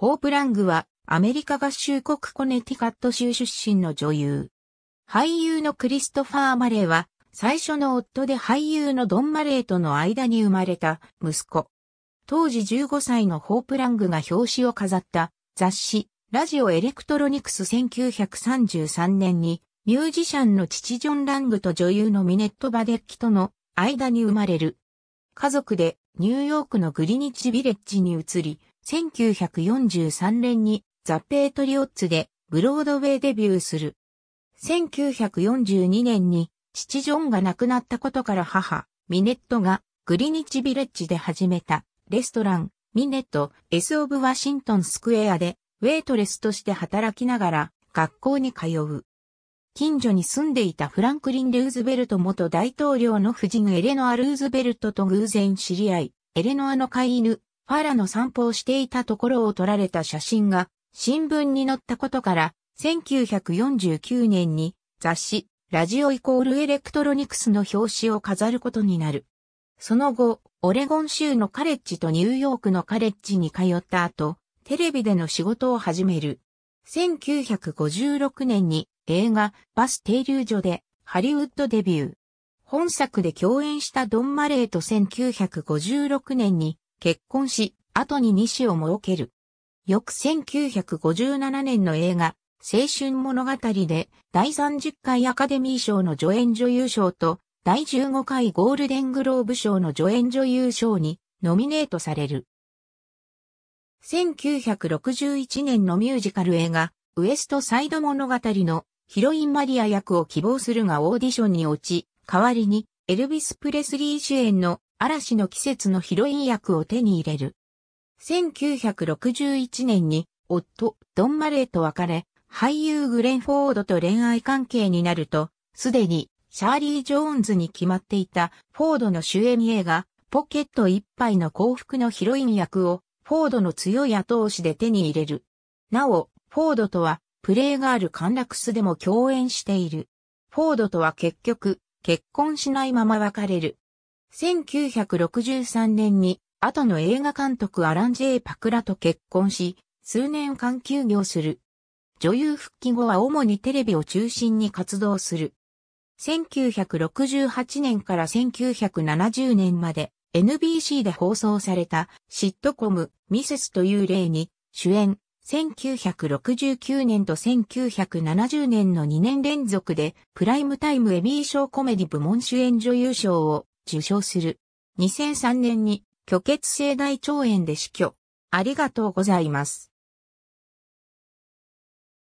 ホープラングはアメリカ合衆国コネティカット州出身の女優。俳優のクリストファー・マレーは最初の夫で俳優のドン・マレーとの間に生まれた息子。当時15歳のホープラングが表紙を飾った雑誌ラジオエレクトロニクス1933年にミュージシャンの父ジョン・ラングと女優のミネット・バデッキとの間に生まれる。家族でニューヨークのグリニッジ・ビレッジに移り、1943年にザ・ペートリオッツでブロードウェイデビューする。1942年に父ジョンが亡くなったことから母、ミネットがグリニッチビレッジで始めたレストラン、ミネット、S オブワシントンスクエアでウェイトレスとして働きながら学校に通う。近所に住んでいたフランクリン・ルーズベルト元大統領の夫人エレノア・ルーズベルトと偶然知り合い、エレノアの飼い犬、ファラの散歩をしていたところを撮られた写真が新聞に載ったことから、1949年に雑誌、ラジオイコールエレクトロニクスの表紙を飾ることになる。その後、オレゴン州のカレッジとニューヨークのカレッジに通った後、テレビでの仕事を始める。1956年に映画バス停留所でハリウッドデビュー。本作で共演したドン・マレーと1956年に結婚し、後に2子を設ける。翌1957年の映画、青春物語で第30回アカデミー賞の助演女優賞と第15回ゴールデングローブ賞の助演女優賞にノミネートされる。1961年のミュージカル映画、ウエストサイド物語のヒロインマリア役を希望するがオーディションに落ち、代わりにエルビス・プレスリー主演の嵐の季節のヒロイン役を手に入れる。1961年に夫、ドン・マレーと別れ、俳優グレン・フォードと恋愛関係になると、すでにシャーリー・ジョーンズに決まっていたフォードの主演映画、ポケット一杯の幸福のヒロイン役を、フォードの強い後押しで手に入れる。なお、フォードとは、プレイガール・カンラクスでも共演している。フォードとは結局、結婚しないまま別れる。1963年に、後の映画監督アラン・ジェイ・パクラと結婚し、数年間休業する。女優復帰後は主にテレビを中心に活動する。1968年から1970年まで NBC で放送されたシットコムミセスという例に主演1969年と1970年の2年連続でプライムタイムエミー賞コメディ部門主演女優賞を受賞する。2003年に虚血性大腸炎で死去。ありがとうございます。